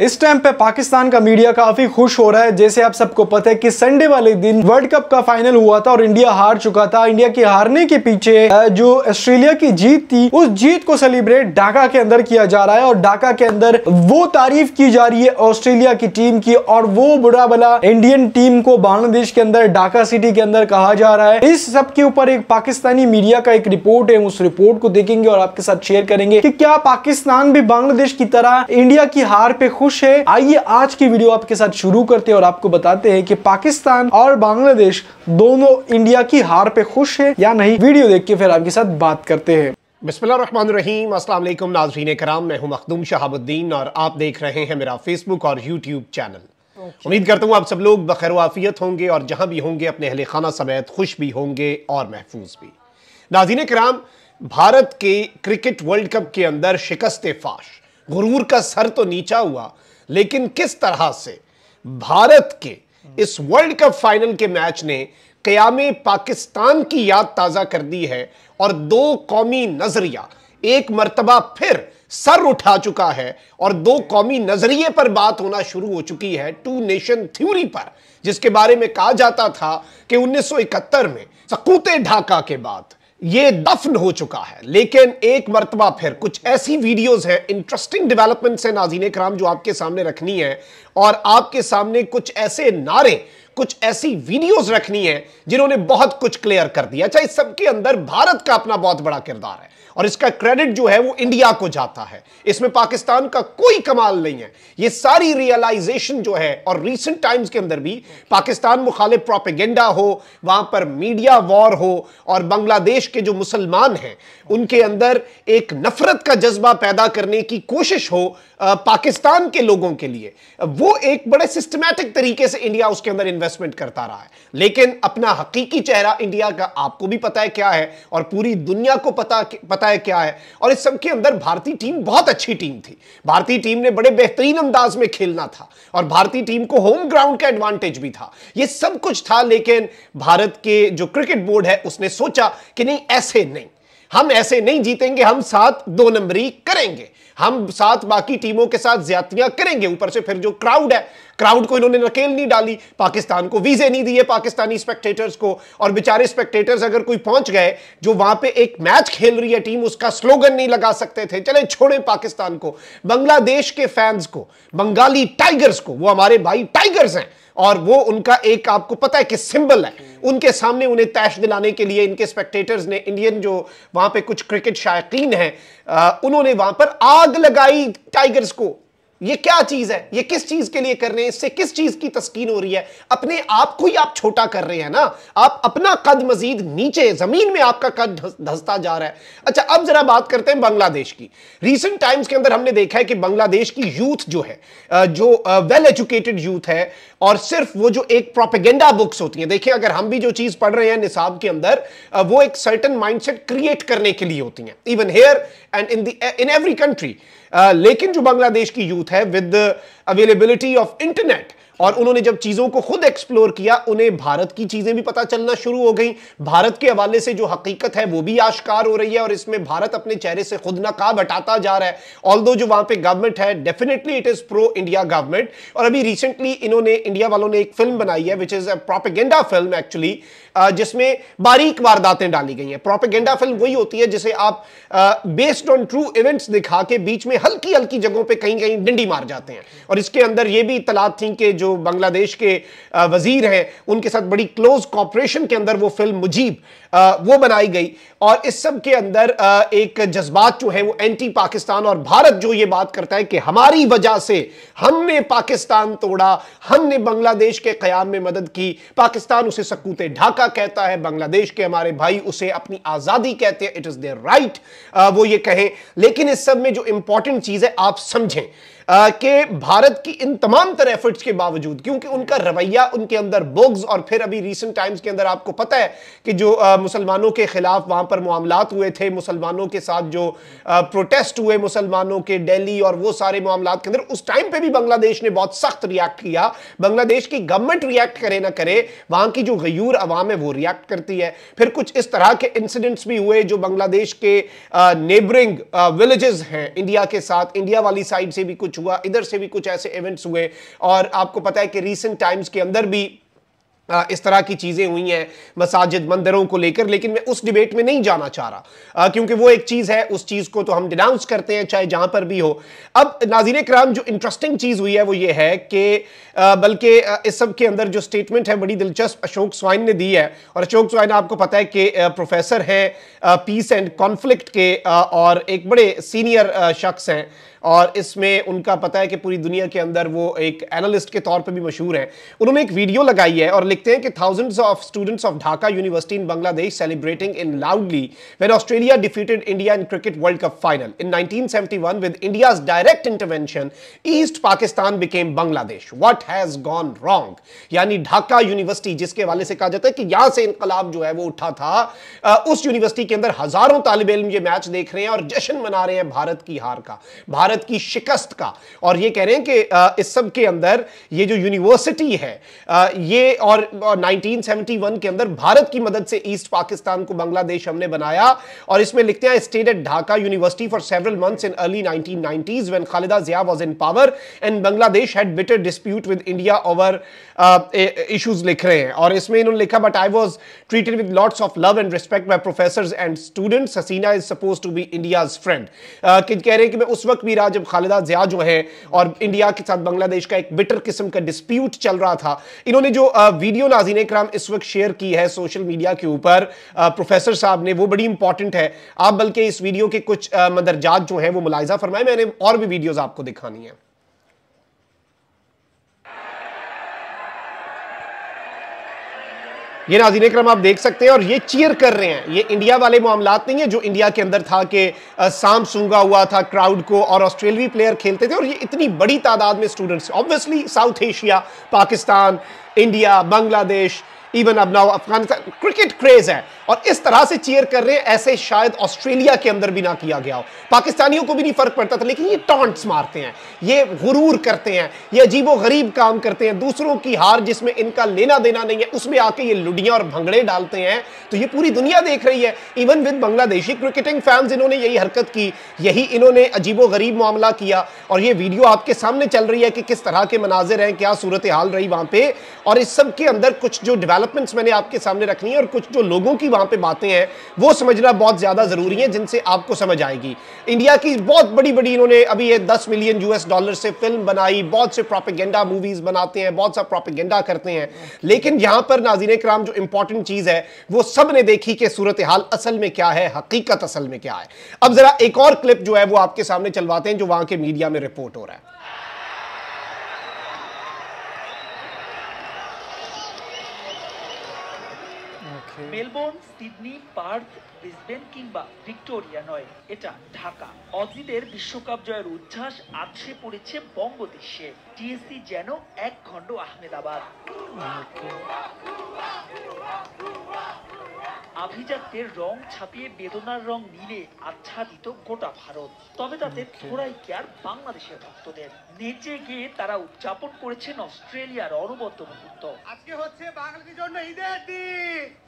इस टाइम पे पाकिस्तान का मीडिया काफी खुश हो रहा है जैसे आप सबको पता है कि संडे वाले दिन वर्ल्ड कप का फाइनल हुआ था और इंडिया हार चुका था इंडिया के हारने के पीछे जो ऑस्ट्रेलिया की जीत थी उस जीत को सेलिब्रेट ढाका के अंदर किया जा रहा है और ढाका के अंदर वो तारीफ की जा रही है ऑस्ट्रेलिया की टीम की और वो बुरा भला इंडियन टीम को बांग्लादेश के अंदर ढाका सिटी के अंदर कहा जा रहा है इस सबके ऊपर एक पाकिस्तानी मीडिया का एक रिपोर्ट है उस रिपोर्ट को देखेंगे और आपके साथ शेयर करेंगे की क्या पाकिस्तान भी बांग्लादेश की तरह इंडिया की हार पे खुश है आइए आज की वीडियो आपके साथ शुरू करते हैं और आपको बताते हैं कि पाकिस्तान और बांग्लादेश दोनों इंडिया की हार पे खुश है या नहीं वीडियो देख के फिर आपके साथ बात करते हैं बिस्मिल्लाम नाजरीन कराम मैं हूँ मखदूम शहाबुद्दीन और आप देख रहे हैं मेरा फेसबुक और यूट्यूब चैनल Okay. उम्मीद करता हूँ आप सब लोग बखैर वाफियत होंगे और जहाँ भी होंगे अपने अहल खाना समेत खुश भी होंगे और महफूज भी नाजीन कराम भारत के क्रिकेट वर्ल्ड कप के अंदर शिकस्त फाश गुरूर का सर तो नीचा हुआ लेकिन किस तरह से भारत के इस वर्ल्ड कप फाइनल के मैच ने क्याम पाकिस्तान की याद ताज़ा कर दी है और दो कौमी नजरिया एक मरतबा फिर सर उठा चुका है और दो कौमी नजरिए पर बात होना शुरू हो चुकी है टू नेशन थ्योरी पर जिसके बारे में कहा जाता था कि 1971 में सकूते ढाका के बाद ये दफन हो चुका है लेकिन एक मरतबा फिर कुछ ऐसी वीडियोस हैं इंटरेस्टिंग डेवलपमेंट्स हैं नाजीन कराम जो आपके सामने रखनी है और आपके सामने कुछ ऐसे नारे कुछ ऐसी वीडियोस रखनी है जिन्होंने बहुत कुछ क्लियर कर दिया अच्छा इस सबके अंदर भारत का अपना बहुत बड़ा किरदार है और इसका क्रेडिट जो है वो इंडिया को जाता है इसमें पाकिस्तान का कोई कमाल नहीं है ये सारी रियलाइजेशन जो है और रीसेंट टाइम्स के अंदर भी पाकिस्तान मुखालिफ प्रोपेगेंडा हो वहां पर मीडिया वॉर हो और बांग्लादेश के जो मुसलमान हैं उनके अंदर एक नफरत का जज्बा पैदा करने की कोशिश हो पाकिस्तान के लोगों के लिए वो एक बड़े सिस्टमैटिक तरीके से इंडिया उसके अंदर इन्वेस्टमेंट करता रहा है लेकिन अपना हकीकी चेहरा इंडिया का आपको भी पता है क्या है और पूरी दुनिया को पता पता है क्या है और इस सब के अंदर भारतीय टीम बहुत अच्छी टीम थी भारतीय टीम ने बड़े बेहतरीन अंदाज में खेलना था और भारतीय टीम को होम ग्राउंड का एडवांटेज भी था यह सब कुछ था लेकिन भारत के जो क्रिकेट बोर्ड है उसने सोचा कि नहीं ऐसे नहीं हम ऐसे नहीं जीतेंगे हम साथ दो नंबरी करेंगे हम साथ बाकी टीमों के साथ ज्यादतियां करेंगे ऊपर से फिर जो क्राउड है क्राउड को इन्होंने नकेल नहीं डाली पाकिस्तान को वीजे नहीं दिए पाकिस्तानी स्पेक्टेटर्स को और बेचारे स्पेक्टेटर्स अगर कोई पहुंच गए जो वहां पे एक मैच खेल रही है टीम उसका स्लोगन नहीं लगा सकते थे चले छोड़े पाकिस्तान को बांग्लादेश के फैंस को बंगाली टाइगर्स को वो हमारे भाई टाइगर्स हैं और वो उनका एक आपको पता है कि सिंबल है उनके सामने उन्हें तैश दिलाने के लिए इनके स्पेक्टेटर्स ने इंडियन जो वहां पे कुछ क्रिकेट शायकीन हैं उन्होंने वहां पर आग लगाई टाइगर्स को ये क्या चीज है ये किस चीज के लिए कर रहे हैं इससे किस चीज की तस्कीन हो रही है अपने आप को ही आप छोटा कर रहे हैं ना आप अपना कद मजीद नीचे जमीन में आपका कद धसता जा रहा है अच्छा अब जरा बात करते हैं बांग्लादेश की रिसेंट टाइम्स के अंदर हमने देखा है कि बांग्लादेश की यूथ जो है जो वेल एजुकेटेड यूथ है और सिर्फ वो जो एक प्रोपेगेंडा बुक्स होती है देखिए अगर हम भी जो चीज पढ़ रहे हैं निसाब के अंदर वो एक सर्टन माइंडसेट क्रिएट करने के लिए होती है even here and in in every country लेकिन जो बांग्लादेश की यूथ है विद अवेलेबिलिटी ऑफ इंटरनेट और उन्होंने जब चीजों को खुद एक्सप्लोर किया उन्हें भारत की चीजें भी पता चलना शुरू हो गई भारत के हवाले से जो हकीकत है वो भी आश्कार हो रही है और इसमें भारत अपने चेहरे से खुद नकाब हटाता जा रहा है ऑल जो वहां पे गवर्नमेंट है definitely it is pro India government और अभी रिसेंटली इन्होंने इंडिया वालों ने एक फिल्म बनाई है which is a propaganda film actually जिसमें बारीक वारदातें डाली गई हैं प्रोपेगेंडा फिल्म वही होती है जिसे आप बेस्ड ऑन ट्रू इवेंट्स दिखा के बीच में हल्की हल्की जगहों पे कहीं कहीं डंडी मार जाते हैं और इसके अंदर ये भी इतलात थी कि जो बांग्लादेश के वजीर हैं उनके साथ बड़ी क्लोज कॉपरेशन के अंदर वो फिल्म मुजीब वो बनाई गई और इस सब के अंदर एक जज्बात जो है वो एंटी पाकिस्तान और भारत जो ये बात करता है कि हमारी वजह से हमने पाकिस्तान तोड़ा हमने बांग्लादेश के कयाम में मदद की पाकिस्तान उसे सकूते ढाका इलाका कहता है बांग्लादेश के हमारे भाई उसे अपनी आजादी कहते हैं इट इज देयर राइट वो ये कहें लेकिन इस सब में जो इंपॉर्टेंट चीज है आप समझें कि भारत की इन तमाम तरह एफर्ट्स के बावजूद क्योंकि उनका रवैया उनके अंदर बोग्स और फिर अभी रिसेंट टाइम्स के अंदर आपको पता है कि जो मुसलमानों के खिलाफ वहां पर मामलात हुए थे मुसलमानों के साथ जो प्रोटेस्ट हुए मुसलमानों के दिल्ली और वो सारे मामला के अंदर उस टाइम पर भी बांग्लादेश ने बहुत सख्त रिएक्ट किया बांग्लादेश की गवर्नमेंट रिएक्ट करे ना करे वहां की जो गयूर आवाम है वो रिएक्ट करती है फिर कुछ इस तरह के इंसिडेंट्स भी हुए जो बांग्लादेश के नेबरिंग विलेजेस हैं इंडिया के साथ इंडिया वाली साइड से भी कुछ कुछ हुआ इधर से भी कुछ ऐसे इवेंट्स हुए और आपको पता है कि रिसेंट टाइम्स के अंदर भी इस तरह की चीज़ें हुई हैं मसाजिद मंदिरों को लेकर लेकिन मैं उस डिबेट में नहीं जाना चाह रहा क्योंकि वो एक चीज़ है उस चीज़ को तो हम डिनाउंस करते हैं चाहे जहां पर भी हो अब नाजीर कराम जो इंटरेस्टिंग चीज़ हुई है वो ये है कि बल्कि इस सब के अंदर जो स्टेटमेंट है बड़ी दिलचस्प अशोक स्वाइन ने दी है और अशोक स्वाइन आपको पता है कि प्रोफेसर हैं पीस एंड कॉन्फ्लिक्ट के और एक बड़े सीनियर शख्स हैं और इसमें उनका पता है कि पूरी दुनिया के अंदर वो एक एनालिस्ट के तौर पर भी मशहूर हैं उन्होंने एक वीडियो लगाई है और लिखते हैं कि thousands of students of Dhaka University in Bangladesh celebrating in loudly when Australia defeated India in cricket world cup final in 1971 with India direct intervention East Pakistan became Bangladesh what has gone wrong यानी ढाका यूनिवर्सिटी जिसके वाले से कहा जाता है कि यहां से इनकलाब जो है वो उठा था उस यूनिवर्सिटी के अंदर हजारों तालब इलम ये मैच देख रहे हैं और जश्न मना रहे हैं भारत की हार का भारत की शिकस्त का और ये कह रहे हैं कि इस सब अंदर ये जो यूनिवर्सिटी है ये और 1971 के अंदर भारत की मदद से ईस्ट पाकिस्तान को बांग्लादेश हमने बनाया और इसमें लिखते हैं stayed at Dhaka University for several months in early 1990s when Khaleda Zia was in power and Bangladesh had bitter dispute with India over issues लिख रहे हैं और इसमें इन्होंने लिखा but I was treated with lots of love and respect by professor and student Hasina is suppose to be India friend कह रहे हैं कि मैं उस वक्त भी रहा खालिदा जिया जो है और इंडिया के साथ बांग्लादेश का एक बिटर किस्म का डिस्प्यूट चल रहा था इन्होंने जो वी वीडियो नाजीन कराम इस वक्त शेयर की है सोशल मीडिया के ऊपर प्रोफेसर साहब ने वो बड़ी इंपॉर्टेंट है आप बल्कि इस वीडियो के कुछ मदरजात जो है वो मुलायजा फरमाए मैंने और भी वीडियोज़ आपको दिखानी है ये नाजीन क्रम आप देख सकते हैं और ये चीयर कर रहे हैं ये इंडिया वाले मामला नहीं है जो इंडिया के अंदर था कि सांप सूंगा हुआ था क्राउड को और ऑस्ट्रेलवी प्लेयर खेलते थे और ये इतनी बड़ी तादाद में students obviously South Asia Pakistan India Bangladesh even अब नाउ अफगानिस्तान क्रिकेट क्रेज है और इस तरह से चीयर कर रहे हैं ऐसे शायद ऑस्ट्रेलिया के अंदर भी ना किया गया हो पाकिस्तानियों को भी नहीं फर्क पड़ता था लेकिन ये टॉन्ट्स मारते हैं ये गुरूर करते हैं ये अजीबो गरीब काम करते हैं दूसरों की हार जिसमें इनका लेना देना नहीं है उसमें आके ये लुडियां और भंगड़े डालते हैं तो ये पूरी दुनिया देख रही है even with Bangladeshi cricketing fans इन्होंने यही हरकत की यही इन्होंने अजीबो गरीब मामला किया और ये वीडियो आपके सामने चल रही है कि किस तरह के मनाजिर हैं क्या सूरत हाल रही वहां पर और इस सब के अंदर कुछ जो डिवेलप डेवलपमेंट्स मैंने आपके सामने रखनी है और कुछ जो लोगों की वहाँ पे बातें हैं वो समझना बहुत ज़्यादा ज़रूरी है जिनसे आपको समझ आएगी इंडिया की बहुत बड़ी बड़ी इन्होंने अभी ये दस मिलियन यूएस डॉलर से फिल्म बनाई बहुत से प्रोपेगेंडा मूवीज़ बनाते हैं बहुत सा प्रोपेगेंडा करते हैं लेकिन यहाँ पर नाजीन कराम जो इंपॉर्टेंट चीज़ है वो सब ने देखी कि सूरत हाल असल में क्या है हकीकत असल में क्या है अब ज़रा एक और क्लिप जो है वो आपके सामने चलवाते हैं जो वहाँ के मीडिया में रिपोर्ट हो रहा है মেলবোর্ন সিডনি পার্থ ব্রিসবেন কিংবা ভিক্টোরিয়া নয় এটা ঢাকা অজিদের বিশ্বকাপ জয়ের উচ্ছ্বাস আছড়ে পড়েছে বঙ্গদেশে টিএসসি যেন এক খণ্ড আহমেদাবাদ আভিজাত্যের রং ছাপিয়ে বেদনার রং নীলে আচ্ছাদিত গোটা ভারত তবে তাতে থোড়াই কেয়ার বাংলাদেশের ভক্তদের নেচে গিয়ে তারা উদযাপন করেছেন অস্ট্রেলিয়ার অনবদ্য মুহূর্ত আজকে হচ্ছে বাঙালির জন্য ঈদের দিন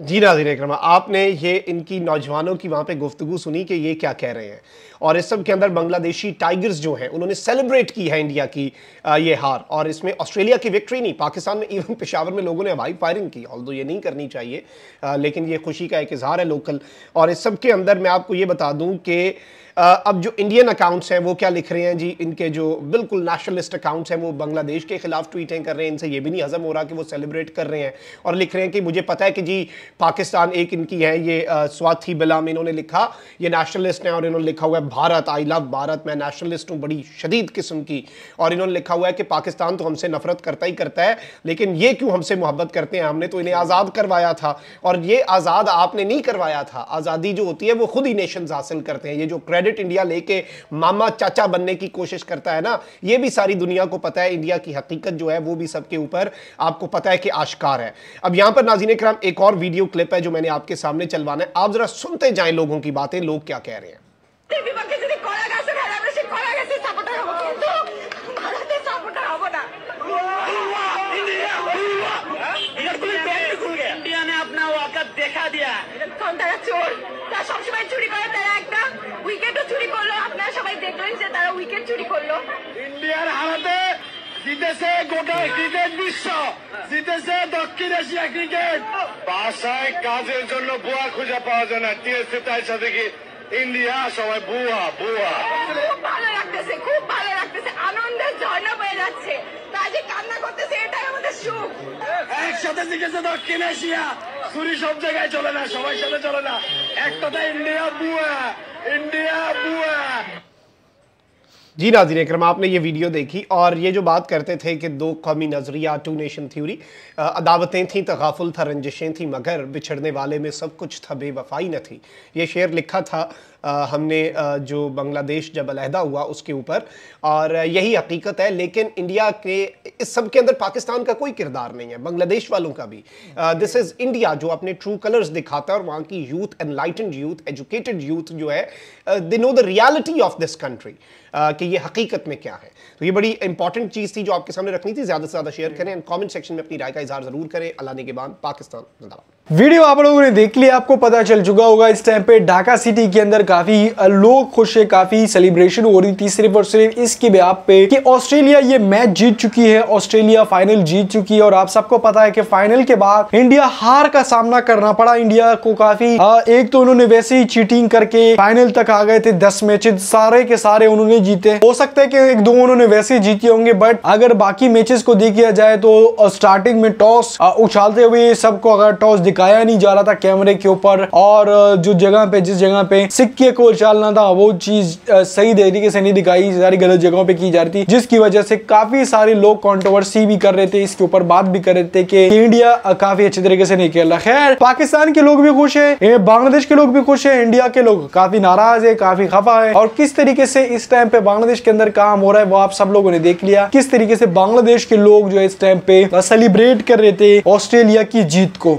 जी नाजिन इक्रमा आपने ये इनकी नौजवानों की वहाँ पे गुफ्तु सुनी कि ये क्या कह रहे हैं और इस सब के अंदर बांग्लादेशी टाइगर्स जो हैं उन्होंने सेलिब्रेट की है इंडिया की ये हार और इसमें ऑस्ट्रेलिया की विक्ट्री नहीं पाकिस्तान में इवन पेशावर में लोगों ने हवाई फायरिंग की ऑल ये नहीं करनी चाहिए लेकिन ये खुशी का एक इजहार है लोकल और इस सब के अंदर मैं आपको ये बता दूँ कि अब जो इंडियन अकाउंट्स हैं वो क्या लिख रहे हैं जी इनके जो बिल्कुल नेशनलिस्ट अकाउंट्स हैं वो बांग्लादेश के खिलाफ ट्वीटें कर रहे हैं इनसे ये भी नहीं हजम हो रहा कि वो सेलिब्रेट कर रहे हैं और लिख रहे हैं कि मुझे पता है कि जी पाकिस्तान एक इनकी है ये स्वाथी बिला इन्होंने लिखा ये नेशनलिस्ट हैं और इन्होंने लिखा हुआ है भारत आई लव भारत मैं नेशनलिस्ट हूँ बड़ी शदीद किस्म की और इन्होंने लिखा हुआ है कि पाकिस्तान तो हमसे नफरत करता ही करता है लेकिन ये क्यों हमसे मोहब्बत करते हैं हमने तो इन्हें आज़ाद करवाया था और ये आज़ाद आपने नहीं करवाया था आज़ादी जो होती है वो खुद ही नेशन हासिल करते हैं ये जो क्रेडिट क्रेडिट इंडिया लेके मामा चाचा बनने की कोशिश करता है ना ये भी सारी दुनिया को पता है इंडिया की हकीकत जो है वो भी सबके ऊपर आपको पता है कि आश्कार है अब यहां पर नाजीन कराम एक और वीडियो क्लिप है जो मैंने आपके सामने चलवाना है आप जरा सुनते जाए लोगों की बातें लोग क्या कह रहे हैं করলো ইন্ডিয়ার হারাতে জিতেছে গোটা ক্রিকেট বিশ্ব জিতেছে দক্ষিণ এশিয়া ক্রিকেট বাসায় কাজের জন্য বুয়া খুঁজে পাওয়া যায় না টিএসসি তাই সাথে কি ইন্ডিয়া সবাই বুয়া বুয়া খুব ভালো লাগতেছে খুব ভালো লাগতেছে আনন্দের ঝর্ণা বয়ে যাচ্ছে তাই যে কান্না করতেছে এটাই আমাদের সুখ একসাথে জিতেছে দক্ষিণ এশিয়া ছুরি সব জায়গায় চলে না সবাই সাথে চলে না এক কথা ইন্ডিয়া বুয়া ইন্ডিয়া বুয়া जी नाजिर करम आपने ये वीडियो देखी और ये जो बात करते थे कि दो कौमी नजरिया टू नेशन थ्योरी अदावतें थीं तगाफुल था रंजिशें थीं मगर बिछड़ने वाले में सब कुछ था बेवफाई न थी ये शेर लिखा था हमने जो बांग्लादेश जब अलहदा हुआ उसके ऊपर और यही हकीकत है लेकिन इंडिया के इस सब के अंदर पाकिस्तान का कोई किरदार नहीं है बांग्लादेश वालों का भी दिस इज़ इंडिया जो अपने ट्रू कलर्स दिखाता है और वहाँ की youth enlightened youth educated youth जो है they know the reality of this country कि ये हकीकत में क्या है तो ये बड़ी इंपॉर्टेंट चीज़ थी जो आपके सामने रखनी थी ज़्यादा से ज़्यादा शेयर करें एंड कमेंट सेक्शन में अपनी राय का इजहार ज़रूर करें अलाने के बाद पाकिस्तान जिंदाबाद वीडियो आप लोगों ने देख लिया आपको पता चल चुका होगा इस टाइम पे ढाका सिटी के अंदर काफी लोग खुश है काफी सेलिब्रेशन हो रही थी सिर्फ और सिर्फ इसके ब्याप पे कि ऑस्ट्रेलिया ये मैच जीत चुकी है ऑस्ट्रेलिया फाइनल जीत चुकी है और आप सबको पता है कि फाइनल के बाद इंडिया हार का सामना करना पड़ा इंडिया को काफी आ, एक तो उन्होंने वैसे ही चीटिंग करके फाइनल तक आ गए थे दस मैच सारे के सारे उन्होंने जीते हो सकता है कि एक दो उन्होंने वैसे जीते होंगे बट अगर बाकी मैचेस को देखा जाए तो स्टार्टिंग में टॉस उछालते हुए सबको अगर टॉस दिखाया नहीं जा रहा था कैमरे के ऊपर और जो जगह पे जिस जगह पे सिक्के को उछालना था वो चीज सही तरीके से नहीं दिखाई सारी गलत जगहों पे की जा रही थी जिसकी वजह से काफी सारे लोग कॉन्ट्रोवर्सी भी कर रहे थे इसके ऊपर बात भी कर रहे थे कि इंडिया काफी अच्छे तरीके से नहीं खेल रहा खैर पाकिस्तान के लोग भी खुश है बांग्लादेश के लोग भी खुश है इंडिया के लोग काफी नाराज है काफी खफा है और किस तरीके से इस टाइम पे बांग्लादेश के अंदर काम हो रहा है वो आप सब लोगों ने देख लिया किस तरीके से बांग्लादेश के लोग जो है इस टाइम पे सेलिब्रेट कर रहे थे ऑस्ट्रेलिया की जीत को